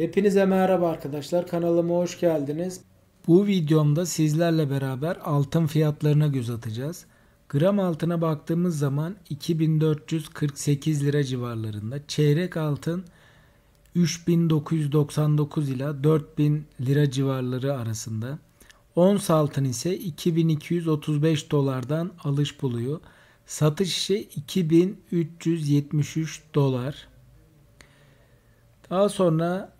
Hepinize merhaba arkadaşlar. Kanalıma hoş geldiniz. Bu videomda sizlerle beraber altın fiyatlarına göz atacağız. Gram altına baktığımız zaman 2448 lira civarlarında. Çeyrek altın 3999 ila 4000 lira civarları arasında. Ons altın ise 2235 dolardan alış buluyor. Satış işi 2373 dolar. Daha sonra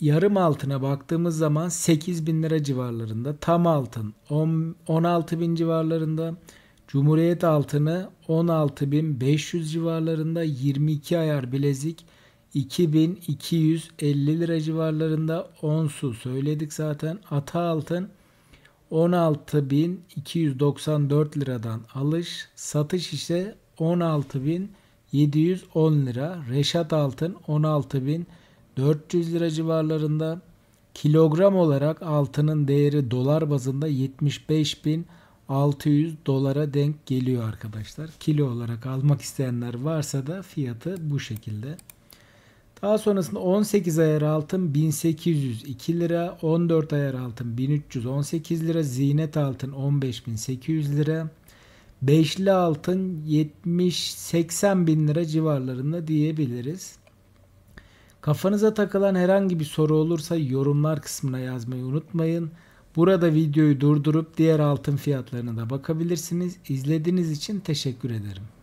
yarım altına baktığımız zaman 8 bin lira civarlarında. Tam altın 10, 16 bin civarlarında. Cumhuriyet altını 16 bin 500 civarlarında 22 ayar bilezik 2250 lira civarlarında onsu söyledik zaten. Ata altın 16.294 liradan alış, satış ise 16.710 lira. Reşat altın 16.000 400 lira civarlarında. Kilogram olarak altının değeri dolar bazında 75.600 dolara denk geliyor arkadaşlar. Kilo olarak almak isteyenler varsa da fiyatı bu şekilde. Daha sonrasında 18 ayar altın 1802 lira, 14 ayar altın 1318 lira, zinet altın 15800 lira, beşli altın 70 80 bin lira civarlarında diyebiliriz. Kafanıza takılan herhangi bir soru olursa yorumlar kısmına yazmayı unutmayın. Burada videoyu durdurup diğer altın fiyatlarına da bakabilirsiniz. İzlediğiniz için teşekkür ederim.